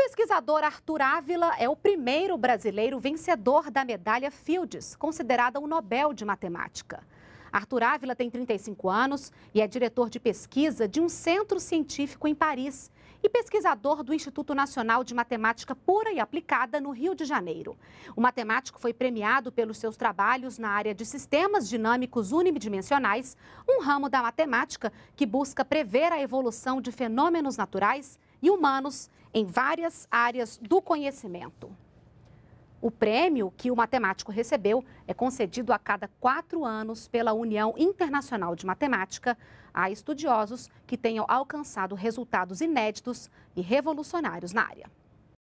pesquisador Arthur Ávila é o primeiro brasileiro vencedor da medalha Fields, considerada o Nobel de Matemática. Arthur Ávila tem 35 anos e é diretor de pesquisa de um centro científico em Paris e pesquisador do Instituto Nacional de Matemática Pura e Aplicada no Rio de Janeiro. O matemático foi premiado pelos seus trabalhos na área de sistemas dinâmicos unidimensionais, um ramo da matemática que busca prever a evolução de fenômenos naturais e humanos em várias áreas do conhecimento. O prêmio que o matemático recebeu é concedido a cada quatro anos pela União Internacional de Matemática a estudiosos que tenham alcançado resultados inéditos e revolucionários na área.